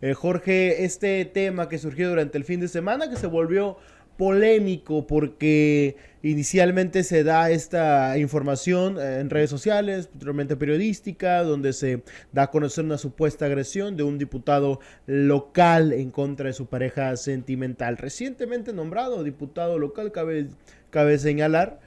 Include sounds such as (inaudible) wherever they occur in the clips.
Eh, Jorge, este tema que surgió durante el fin de semana, que se volvió polémico porque inicialmente se da esta información eh, en redes sociales, posteriormente periodística, donde se da a conocer una supuesta agresión de un diputado local en contra de su pareja sentimental. Recientemente nombrado diputado local, cabe, señalar.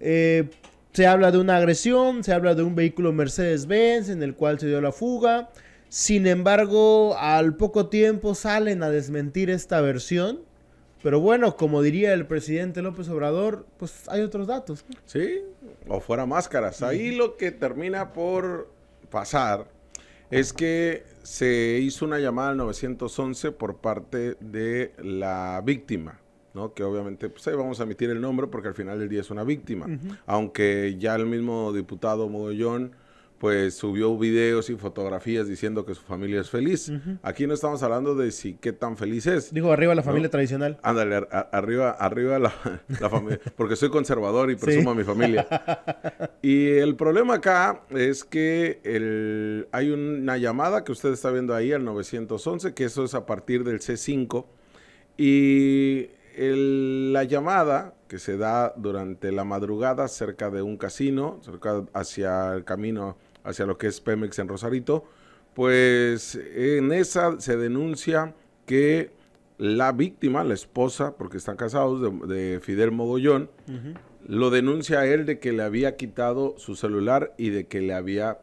Eh, se habla de una agresión, se habla de un vehículo Mercedes-Benz en el cual se dio la fuga. Sin embargo, al poco tiempo salen a desmentir esta versión. Pero bueno, como diría el presidente López Obrador, pues hay otros datos. Sí, o fuera máscaras. Ahí lo que termina por pasar es que se hizo una llamada al 911 por parte de la víctima, ¿no? Que obviamente, pues ahí vamos a emitir el nombre porque al final del día es una víctima. Aunque ya el mismo diputado Mogollón pues subió videos y fotografías diciendo que su familia es feliz. Aquí no estamos hablando de si qué tan feliz es. Digo, arriba la familia tradicional. Ándale, arriba, arriba (laughs) la, familia, porque soy conservador y presumo a mi familia. (laughs) Y el problema acá es que hay una llamada que usted está viendo ahí el 911, que eso es a partir del C5, y la llamada que se da durante la madrugada cerca de un casino, cerca hacia el camino hacia lo que es Pemex en Rosarito, pues en esa se denuncia que la víctima, la esposa, porque están casados, de, Fidel Mogollón, lo denuncia a él de que le había quitado su celular y de que le había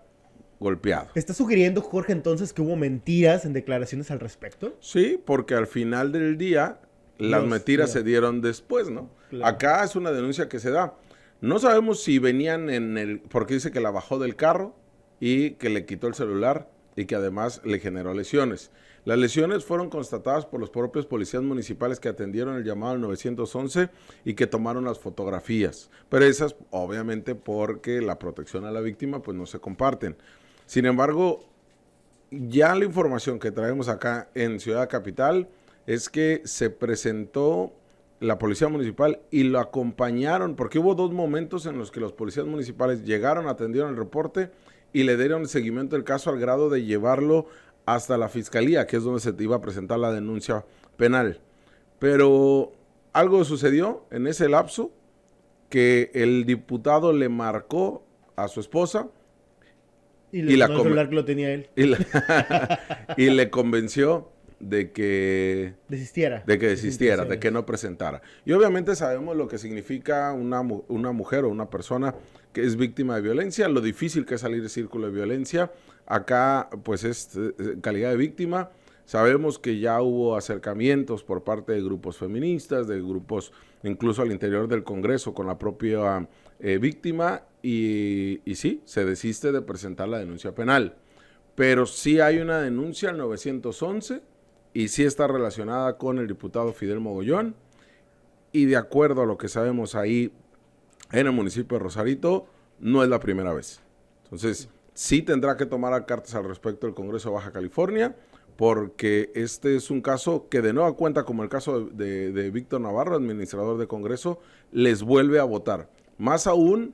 golpeado. ¿Está sugiriendo, Jorge, entonces que hubo mentiras en declaraciones al respecto? Sí, porque al final del día las mentiras se dieron después, ¿no? Acá es una denuncia que se da. No sabemos si venían en el, porque dice que la bajó del carro, y que le quitó el celular y que además le generó lesiones. Las lesiones fueron constatadas por los propios policías municipales que atendieron el llamado al 911 y que tomaron las fotografías, pero esas obviamente porque la protección a la víctima pues no se comparten. Sin embargo, ya la información que traemos acá en Ciudad Capital es que se presentó la policía municipal y lo acompañaron, porque hubo dos momentos en los que los policías municipales llegaron, atendieron el reporte y le dieron seguimiento al caso al grado de llevarlo hasta la fiscalía, que es donde se iba a presentar la denuncia penal. Pero algo sucedió en ese lapso que el diputado le marcó a su esposa y, le, la lo tenía él. (laughs) le convenció de que desistiera, de que de que no presentara. Y obviamente sabemos lo que significa una, una mujer o una persona que es víctima de violencia, lo difícil que es salir del círculo de violencia. Acá, pues, es eh, calidad de víctima. Sabemos que ya hubo acercamientos por parte de grupos feministas, de grupos incluso al interior del Congreso con la propia eh, víctima y, sí, se desiste de presentar la denuncia penal. Pero sí hay una denuncia al 911 y sí está relacionada con el diputado Fidel Mogollón y de acuerdo a lo que sabemos ahí en el municipio de Rosarito no es la primera vez. Entonces, sí tendrá que tomar cartas al respecto el Congreso de Baja California, porque este es un caso que de nueva cuenta, como el caso de, Víctor Navarro, administrador de Congreso, les vuelve a votar. Más aún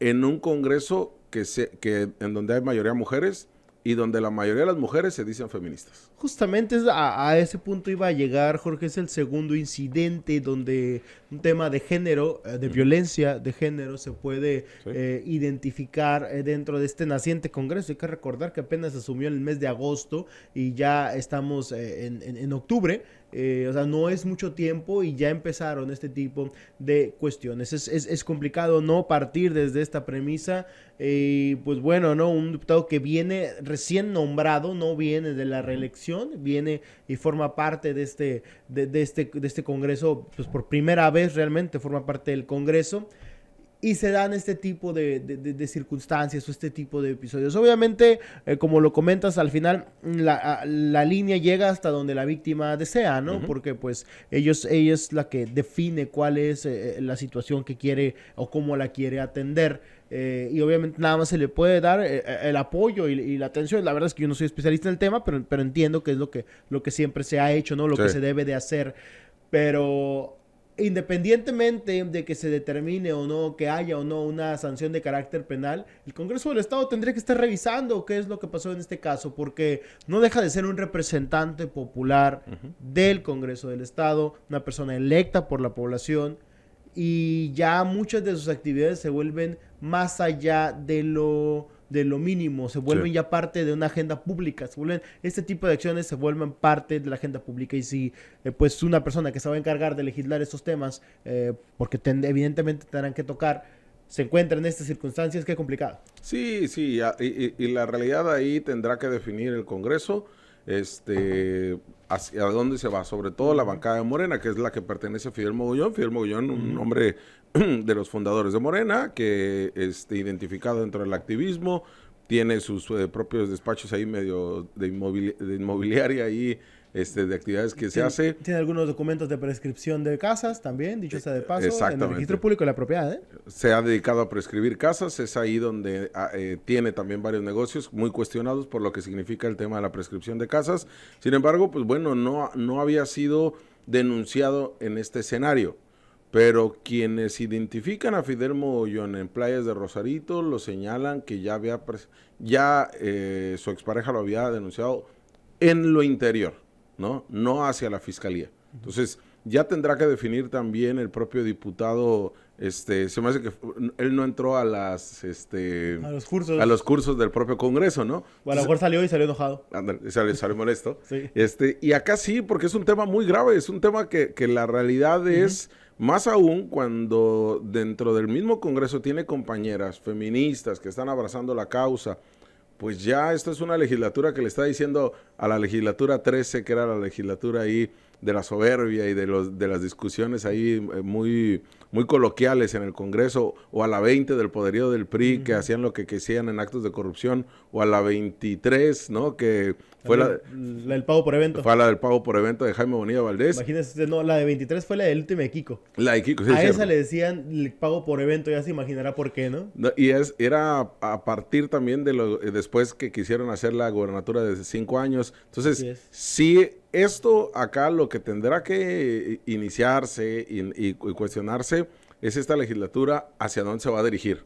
en un Congreso que, se, que en donde hay mayoría mujeres y donde la mayoría de las mujeres se dicen feministas. Justamente a, a, ese punto iba a llegar, Jorge, es el segundo incidente donde un tema de género, eh, de violencia de género, se puede eh, identificar eh, dentro de este naciente Congreso. Hay que recordar que apenas asumió en el mes de agosto y ya estamos en, en octubre. Eh, o sea, no es mucho tiempo y ya empezaron este tipo de cuestiones. Es, es, complicado no partir desde esta premisa. y eh, pues bueno, ¿no? Un diputado que viene recién nombrado, no viene de la reelección, viene y forma parte de este, de, de este, de este Congreso, pues por primera vez realmente forma parte del Congreso y se dan este tipo de, circunstancias o este tipo de episodios. Obviamente, eh, como lo comentas, al final mm, la, línea llega hasta donde la víctima desea, ¿no? Porque pues ellos, ella es la que define cuál es eh, eh, la situación que quiere o cómo la quiere atender. y obviamente nada más se le puede dar el apoyo y, la atención. La verdad es que yo no soy especialista en el tema, pero, pero entiendo que es lo que, lo que siempre se ha hecho, ¿no? Lo que se debe de hacer. Pero independientemente de que se determine o no, que haya o no una sanción de carácter penal, el Congreso del Estado tendría que estar revisando qué es lo que pasó en este caso, porque no deja de ser un representante popular del Congreso del Estado, una persona electa por la población, y ya muchas de sus actividades se vuelven más allá de lo de lo mínimo, se vuelven ya parte de una agenda pública, se vuelven, este tipo de acciones se vuelven parte de la agenda pública y si eh, pues una persona que se va a encargar de legislar estos temas, eh, porque evidentemente tendrán que tocar, se encuentra en estas circunstancias, qué complicado. Sí, sí, y, la realidad ahí tendrá que definir el Congreso este, hacia dónde se va, sobre todo la bancada de Morena, que es la que pertenece a Fidel Mogollón. Fidel Mogollón, un hombre (clears throat) de los fundadores de Morena, que este, identificado dentro del activismo, tiene sus eh, propios despachos ahí medio de, inmobiliaria y Este, de actividades que se hace. Tiene algunos documentos de prescripción de casas también, dicho sea de eh, paso, en el registro público de la propiedad. ¿eh? Se ha dedicado a prescribir casas, es ahí donde ah, tiene también varios negocios muy cuestionados por lo que significa el tema de la prescripción de casas. Sin embargo, pues bueno, no, no había sido denunciado en este escenario. Pero quienes identifican a Fidel Mogollón en playas de Rosarito lo señalan que ya había ya eh, su expareja lo había denunciado en lo interior, ¿no? No hacia la fiscalía. Entonces, ya tendrá que definir también el propio diputado este se me hace que él no entró a las este a los cursos, a los cursos del propio Congreso, ¿no? Bueno, a lo mejor salió y salió enojado. Andale, salió, molesto. (laughs) Este, y acá sí, porque es un tema muy grave, es un tema que, que la realidad es más aún cuando dentro del mismo Congreso tiene compañeras feministas que están abrazando la causa, pues ya esta es una legislatura que le está diciendo a la legislatura 13, que era la legislatura ahí de la soberbia y de, los, de las discusiones ahí eh, muy, muy coloquiales en el Congreso, o a la 20 del poderío del PRI, que hacían lo que quisieran en actos de corrupción, o a la 23, ¿no? Que fue la, del pago por evento. Fue la del pago por evento de Jaime Bonilla Valdés. Imagínense, no, la de 23 fue la del último de Kiko. La de Kiko, sí. A esa le decían el pago por evento, ya se imaginará por qué, ¿no? no y es, era a partir también de lo, eh, después que quisieron hacer la gobernatura de cinco años. Entonces, sí esto acá lo que tendrá que iniciarse y, cuestionarse es esta legislatura hacia dónde se va a dirigir.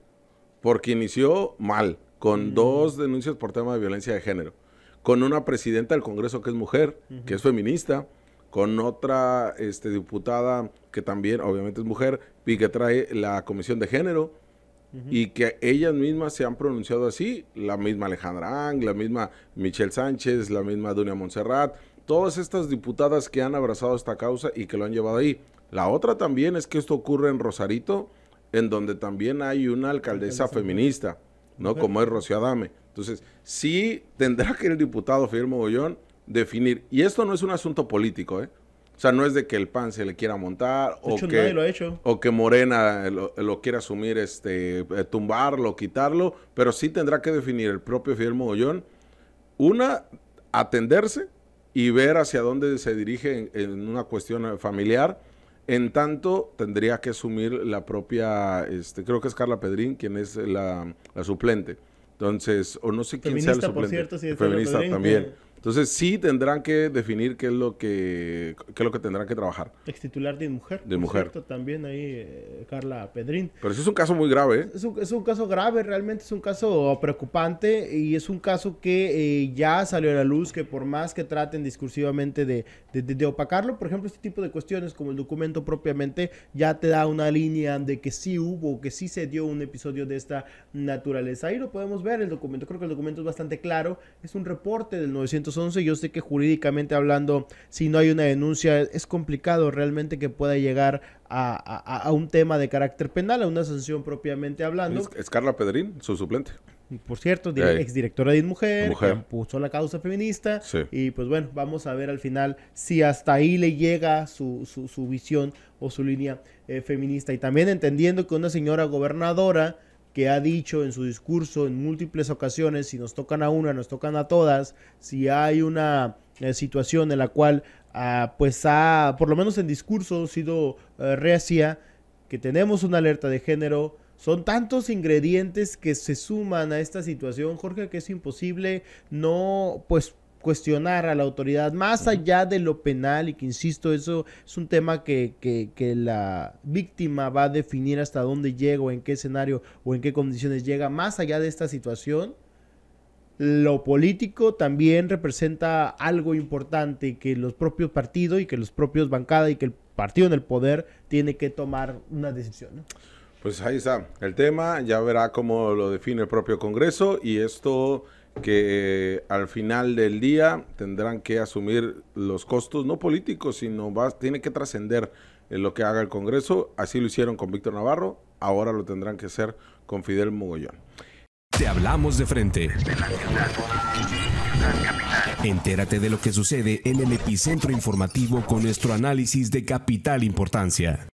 Porque inició mal, con dos denuncias por tema de violencia de género, con una presidenta del Congreso que es mujer, que es feminista, con otra este, diputada que también obviamente es mujer y que trae la Comisión de Género y que ellas mismas se han pronunciado así, la misma Alejandra Ang, la misma Michelle Sánchez, la misma Dunia Montserrat, todas estas diputadas que han abrazado esta causa y que lo han llevado ahí. La otra también es que esto ocurre en Rosarito, en donde también hay una alcaldesa, feminista, ¿no? Como es Rocío Adame. Entonces, sí tendrá que el diputado Firmo Mogollón definir. Y esto no es un asunto político, ¿eh? O sea, no es de que el PAN se le quiera montar o, que, lo ha hecho. o que Morena lo, quiera asumir, este, eh, tumbarlo, quitarlo, pero sí tendrá que definir el propio Fidel Mogollón, una, atenderse y ver hacia dónde se dirige en, una cuestión familiar. En tanto, tendría que asumir la propia, este, creo que es Carla Pedrín, quien es la, suplente. Entonces, o no sé quién feminista, sea el suplente. Por cierto, si es Feminista también. Entonces sí tendrán que definir qué es lo que, qué es lo que tendrán que trabajar. Ex titular de mujer. De mujer. también ahí eh, Carla Pedrín. Pero eso es un caso muy grave. ¿eh? Es, un, caso grave, realmente es un caso preocupante y es un caso que eh, ya salió a la luz, que por más que traten discursivamente de, de, opacarlo, por ejemplo, este tipo de cuestiones como el documento propiamente ya te da una línea de que sí hubo, que sí se dio un episodio de esta naturaleza. Ahí lo podemos ver el documento, creo que el documento es bastante claro, es un reporte del 900 11, Yo sé que jurídicamente hablando, si no hay una denuncia, es complicado realmente que pueda llegar a, un tema de carácter penal, a una sanción propiamente hablando. Es, Carla Pedrín, su suplente por cierto, exdirectora de INMUJER Que puso la causa feminista. Y pues bueno, vamos a ver al final si hasta ahí le llega su, su, visión o su línea feminista. Y también entendiendo que una señora gobernadora que ha dicho en su discurso en múltiples ocasiones, si nos tocan a una, nos tocan a todas, si hay una eh, situación en la cual ah, pues ha, por lo menos en discurso, sido eh, reacia, que tenemos una alerta de género, son tantos ingredientes que se suman a esta situación, Jorge, que es imposible no, pues cuestionar a la autoridad más allá de lo penal y que, insisto, eso es un tema que, que, que la víctima va a definir hasta dónde llega o en qué escenario o en qué condiciones llega, más allá de esta situación lo político también representa algo importante que los propios partidos y que los propios bancadas y que el partido en el poder tiene que tomar una decisión. Pues ahí está el tema, ya verá cómo lo define el propio Congreso y esto que eh, al final del día tendrán que asumir los costos, no políticos, sino va, tiene que trascender lo que haga el Congreso. Así lo hicieron con Víctor Navarro, ahora lo tendrán que hacer con Fidel Mugollón. Te hablamos de frente. Entérate de lo que sucede en el epicentro informativo con nuestro análisis de capital importancia.